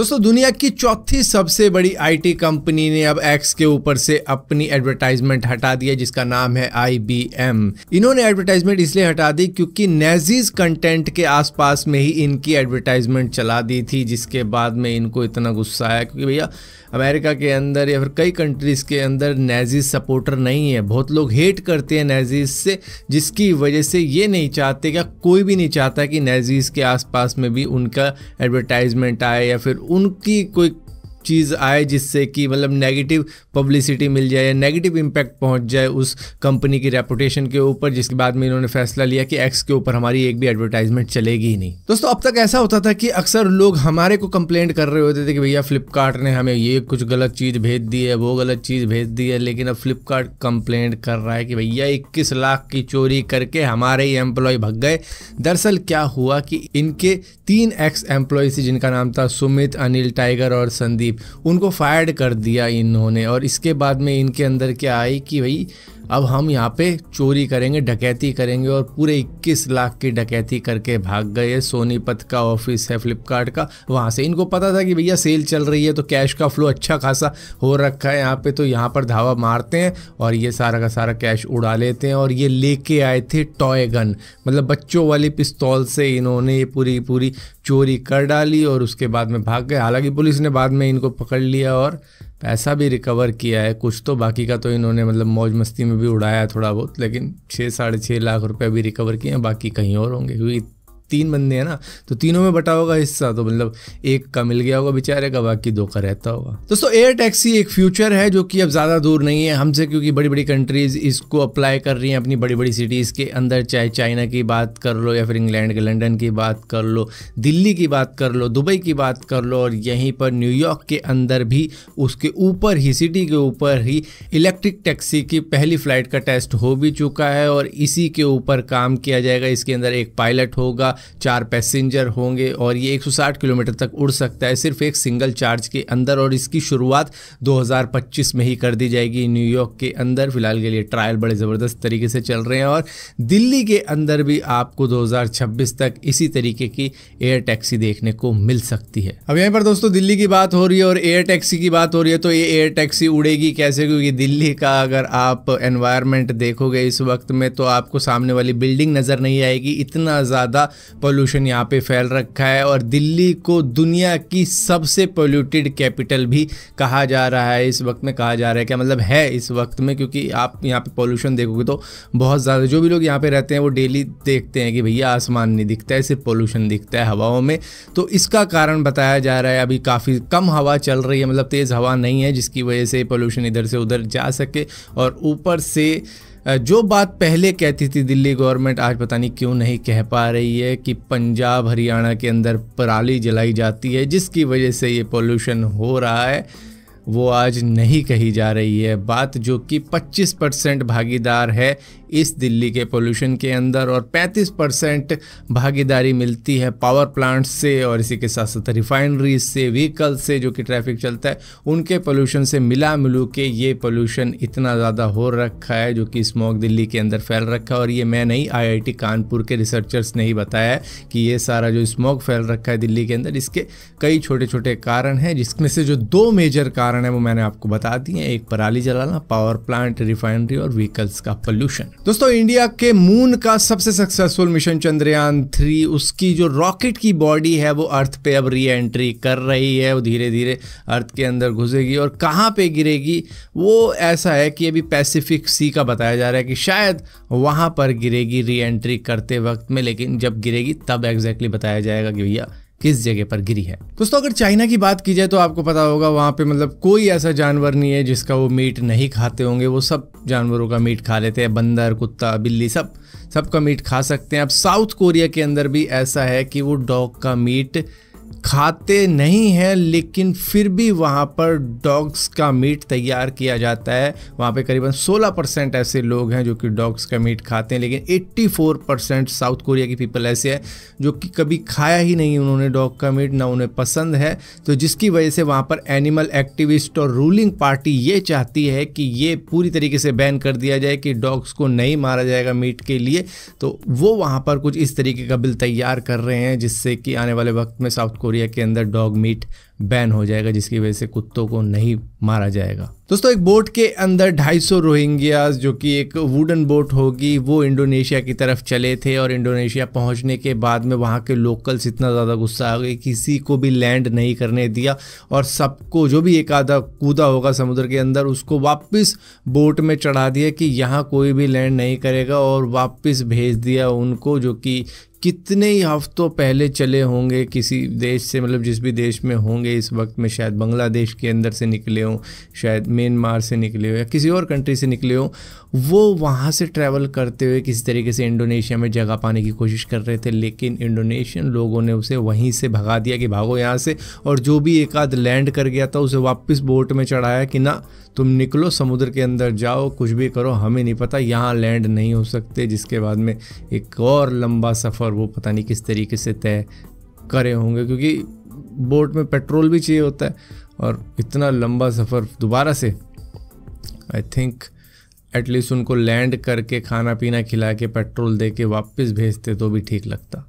दोस्तों दुनिया की चौथी सबसे बड़ी आईटी कंपनी ने अब एक्स के ऊपर से अपनी एडवर्टाइजमेंट हटा दिया जिसका नाम है आईबीएम इन्होंने एडवर्टाइजमेंट इसलिए हटा दी क्योंकि नेजीज कंटेंट के आसपास में ही इनकी एडवर्टाइजमेंट चला दी थी जिसके बाद में इनको इतना गुस्सा आया क्योंकि भैया अमेरिका के अंदर या फिर कई कंट्रीज़ के अंदर नेजीज सपोर्टर नहीं है बहुत लोग हेट करते हैं नेजीज से जिसकी वजह से ये नहीं चाहते क्या कोई भी नहीं चाहता कि नेजीज के आसपास में भी उनका एडवर्टाइजमेंट आए या फिर उनकी कोई चीज़ आए जिससे कि मतलब नेगेटिव पब्लिसिटी मिल जाए या नेगेटिव इम्पैक्ट पहुंच जाए उस कंपनी की रेपुटेशन के ऊपर जिसके बाद में इन्होंने फैसला लिया कि एक्स के ऊपर हमारी एक भी एडवर्टाइजमेंट चलेगी ही नहीं दोस्तों अब तक ऐसा होता था कि अक्सर लोग हमारे को कंप्लेंट कर रहे होते थे कि भैया फ्लिपकार्ट ने हमें ये कुछ गलत चीज़ भेज दी है वो गलत चीज़ भेज दी है लेकिन अब फ्लिपकार्ट कंप्लेंट कर रहा है कि भैया इक्कीस लाख की चोरी करके हमारे ही एम्प्लॉय भग गए दरअसल क्या हुआ कि इनके तीन एक्स एम्प्लॉय जिनका नाम था सुमित अनिल टाइगर और संदीप उनको फायर्ड कर दिया इन्होंने और इसके बाद में इनके अंदर क्या आई कि भाई अब हम यहाँ पे चोरी करेंगे डकैती करेंगे और पूरे 21 लाख की डकैती करके भाग गए सोनीपत का ऑफिस है फ्लिपकार्ट का वहाँ से इनको पता था कि भैया सेल चल रही है तो कैश का फ्लो अच्छा खासा हो रखा है यहाँ पे तो यहाँ पर धावा मारते हैं और ये सारा का सारा कैश उड़ा लेते हैं और ये लेके आए थे टॉय गन मतलब बच्चों वाली पिस्तौल से इन्होंने ये पूरी पूरी चोरी कर डाली और उसके बाद में भाग गए हालांकि पुलिस ने बाद में इनको पकड़ लिया और पैसा भी रिकवर किया है कुछ तो बाकी का तो इन्होंने मतलब मौज मस्ती में भी उड़ाया थोड़ा बहुत लेकिन छः साढ़े छः लाख रुपए भी रिकवर किए हैं बाकी कहीं और होंगे क्योंकि तीन बंदे हैं ना तो तीनों में बटा होगा हिस्सा तो मतलब एक का मिल गया होगा बेचारे का बाकी दो का रहता होगा दोस्तों एयर टैक्सी एक फ्यूचर है जो कि अब ज़्यादा दूर नहीं है हमसे क्योंकि बड़ी बड़ी कंट्रीज़ इसको अप्लाई कर रही हैं अपनी बड़ी बड़ी सिटीज़ के अंदर चाहे चाइना की बात कर लो या फिर इंग्लैंड के लंडन की बात कर लो दिल्ली की बात कर लो दुबई की बात कर लो और यहीं पर न्यूयॉर्क के अंदर भी उसके ऊपर ही सिटी के ऊपर ही इलेक्ट्रिक टैक्सी की पहली फ़्लाइट का टेस्ट हो भी चुका है और इसी के ऊपर काम किया जाएगा इसके अंदर एक पायलट होगा चार पैसेंजर होंगे और ये 160 किलोमीटर तक उड़ सकता है सिर्फ एक सिंगल चार्ज के अंदर और इसकी शुरुआत 2025 में ही कर दी जाएगी न्यूयॉर्क के अंदर फिलहाल के लिए ट्रायल बड़े ज़बरदस्त तरीके से चल रहे हैं और दिल्ली के अंदर भी आपको 2026 तक इसी तरीके की एयर टैक्सी देखने को मिल सकती है अब यहाँ पर दोस्तों दिल्ली की बात हो रही है और एयर टैक्सी की बात हो रही है तो ये एयर टैक्सी उड़ेगी कैसे क्योंकि दिल्ली का अगर आप एनवायरमेंट देखोगे इस वक्त में तो आपको सामने वाली बिल्डिंग नज़र नहीं आएगी इतना ज़्यादा पोल्यूशन यहाँ पे फैल रखा है और दिल्ली को दुनिया की सबसे पोल्यूटेड कैपिटल भी कहा जा रहा है इस वक्त में कहा जा रहा है क्या मतलब है इस वक्त में क्योंकि आप यहाँ पे पोल्यूशन देखोगे तो बहुत ज़्यादा जो भी लोग यहाँ पे रहते हैं वो डेली देखते हैं कि भैया आसमान नहीं दिखता है सिर्फ पॉल्यूशन दिखता है हवाओं में तो इसका कारण बताया जा रहा है अभी काफ़ी कम हवा चल रही है मतलब तेज़ हवा नहीं है जिसकी वजह से पॉल्यूशन इधर से उधर जा सके और ऊपर से जो बात पहले कहती थी दिल्ली गवर्नमेंट आज पता नहीं क्यों नहीं कह पा रही है कि पंजाब हरियाणा के अंदर पराली जलाई जाती है जिसकी वजह से ये पोल्यूशन हो रहा है वो आज नहीं कही जा रही है बात जो कि 25 परसेंट भागीदार है इस दिल्ली के पोल्यूशन के अंदर और 35 परसेंट भागीदारी मिलती है पावर प्लांट्स से और इसी के साथ साथ रिफाइनरीज से व्हीकल से जो कि ट्रैफिक चलता है उनके पोल्यूशन से मिला मिलू के ये पोल्यूशन इतना ज़्यादा हो रखा है जो कि स्मोक दिल्ली के अंदर फैल रखा है और ये मैं नहीं आई कानपुर के रिसर्चर्स ने ही बताया है कि ये सारा जो स्मोक फैल रखा है दिल्ली के अंदर इसके कई छोटे छोटे कारण हैं जिसमें से जो दो मेजर कारण है वो मैंने आपको बता दिए एक पराली जलाना पावर प्लांट रिफाइनरी और व्हीकल्स का पोल्यूशन दोस्तों इंडिया के मून का सबसे सक्सेसफुल मिशन चंद्रयान थ्री उसकी जो रॉकेट की बॉडी है वो अर्थ पे अब री एंट्री कर रही है वो धीरे धीरे अर्थ के अंदर घुसेगी और कहाँ पे गिरेगी वो ऐसा है कि अभी पैसिफिक सी का बताया जा रहा है कि शायद वहाँ पर गिरेगी री एंट्री करते वक्त में लेकिन जब गिरेगी तब एग्जैक्टली बताया जाएगा कि भैया किस जगह पर गिरी है दोस्तों अगर चाइना की बात की जाए तो आपको पता होगा वहाँ पे मतलब कोई ऐसा जानवर नहीं है जिसका वो मीट नहीं खाते होंगे वो सब जानवरों का मीट खा लेते हैं बंदर कुत्ता बिल्ली सब सबका मीट खा सकते हैं अब साउथ कोरिया के अंदर भी ऐसा है कि वो डॉग का मीट खाते नहीं हैं लेकिन फिर भी वहाँ पर डॉग्स का मीट तैयार किया जाता है वहाँ पे करीबन 16 परसेंट ऐसे लोग हैं जो कि डॉग्स का मीट खाते हैं लेकिन 84 परसेंट साउथ कोरिया की पीपल ऐसे हैं जो कि कभी खाया ही नहीं उन्होंने डॉग का मीट ना उन्हें पसंद है तो जिसकी वजह से वहाँ पर एनिमल एक्टिविस्ट और रूलिंग पार्टी ये चाहती है कि ये पूरी तरीके से बैन कर दिया जाए कि डॉग्स को नहीं मारा जाएगा मीट के लिए तो वो वहाँ पर कुछ इस तरीके का बिल तैयार कर रहे हैं जिससे कि आने वाले वक्त में साउथ कोरिया कोरिया के अंदर डॉग मीट बैन हो जाएगा जिसकी वजह से कुत्तों को नहीं मारा जाएगा दोस्तों एक बोट के अंदर 250 रोहिंग्या जो कि एक वुडन बोट होगी वो इंडोनेशिया की तरफ चले थे और इंडोनेशिया पहुंचने के बाद में वहां के लोकल्स इतना ज़्यादा गुस्सा आ गए किसी को भी लैंड नहीं करने दिया और सबको जो भी एक आधा कूदा होगा समुद्र के अंदर उसको वापस बोट में चढ़ा दिया कि यहाँ कोई भी लैंड नहीं करेगा और वापस भेज दिया उनको जो कि कितने ही हफ्तों पहले चले होंगे किसी देश से मतलब जिस भी देश में होंगे होंगे इस वक्त में शायद बांग्लादेश के अंदर से निकले हों शायद म्यांमार से निकले हो या किसी और कंट्री से निकले हों वो वहाँ से ट्रैवल करते हुए किसी तरीके से इंडोनेशिया में जगह पाने की कोशिश कर रहे थे लेकिन इंडोनेशियन लोगों ने उसे वहीं से भगा दिया कि भागो यहाँ से और जो भी एक आध लैंड कर गया था उसे वापस बोट में चढ़ाया कि ना तुम निकलो समुद्र के अंदर जाओ कुछ भी करो हमें नहीं पता यहाँ लैंड नहीं हो सकते जिसके बाद में एक और लंबा सफ़र वो पता नहीं किस तरीके से तय करे होंगे क्योंकि बोट में पेट्रोल भी चाहिए होता है और इतना लंबा सफ़र दोबारा से आई थिंक एटलीस्ट उनको लैंड करके खाना पीना खिला के पेट्रोल दे के वापस भेजते तो भी ठीक लगता